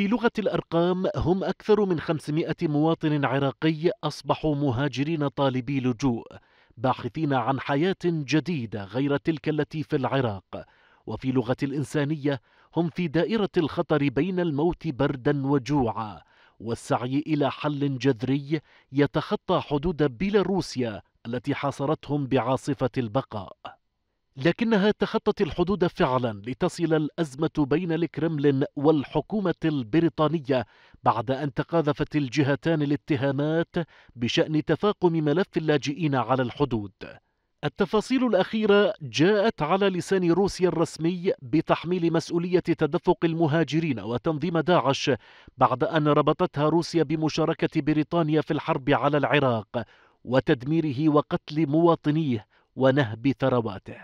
في لغة الأرقام هم أكثر من 500 مواطن عراقي أصبحوا مهاجرين طالبي لجوء باحثين عن حياة جديدة غير تلك التي في العراق وفي لغة الإنسانية هم في دائرة الخطر بين الموت بردا وجوعا والسعي إلى حل جذري يتخطى حدود بيلاروسيا التي حاصرتهم بعاصفة البقاء لكنها تخطت الحدود فعلا لتصل الازمه بين الكرملين والحكومه البريطانيه بعد ان تقاذفت الجهتان الاتهامات بشان تفاقم ملف اللاجئين على الحدود التفاصيل الأخيرة جاءت على لسان روسيا الرسمي بتحميل مسؤولية تدفق المهاجرين وتنظيم داعش بعد أن ربطتها روسيا بمشاركة بريطانيا في الحرب على العراق وتدميره وقتل مواطنيه ونهب ثرواته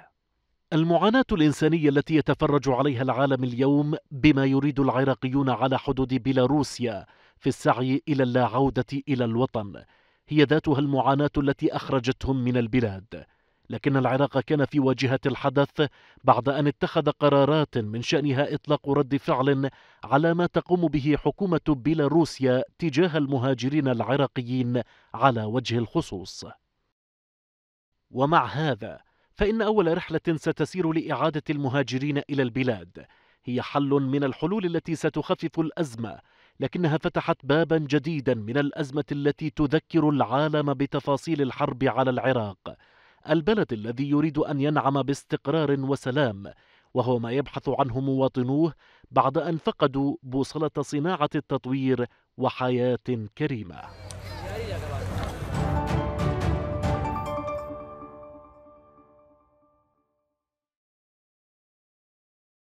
المعاناة الإنسانية التي يتفرج عليها العالم اليوم بما يريد العراقيون على حدود بيلاروسيا في السعي إلى اللاعودة إلى الوطن هي ذاتها المعاناة التي أخرجتهم من البلاد لكن العراق كان في واجهة الحدث بعد أن اتخذ قرارات من شأنها إطلاق رد فعل على ما تقوم به حكومة بيلاروسيا تجاه المهاجرين العراقيين على وجه الخصوص ومع هذا فإن أول رحلة ستسير لإعادة المهاجرين إلى البلاد هي حل من الحلول التي ستخفف الأزمة لكنها فتحت بابا جديدا من الأزمة التي تذكر العالم بتفاصيل الحرب على العراق البلد الذي يريد أن ينعم باستقرار وسلام وهو ما يبحث عنه مواطنوه بعد أن فقدوا بوصلة صناعة التطوير وحياة كريمة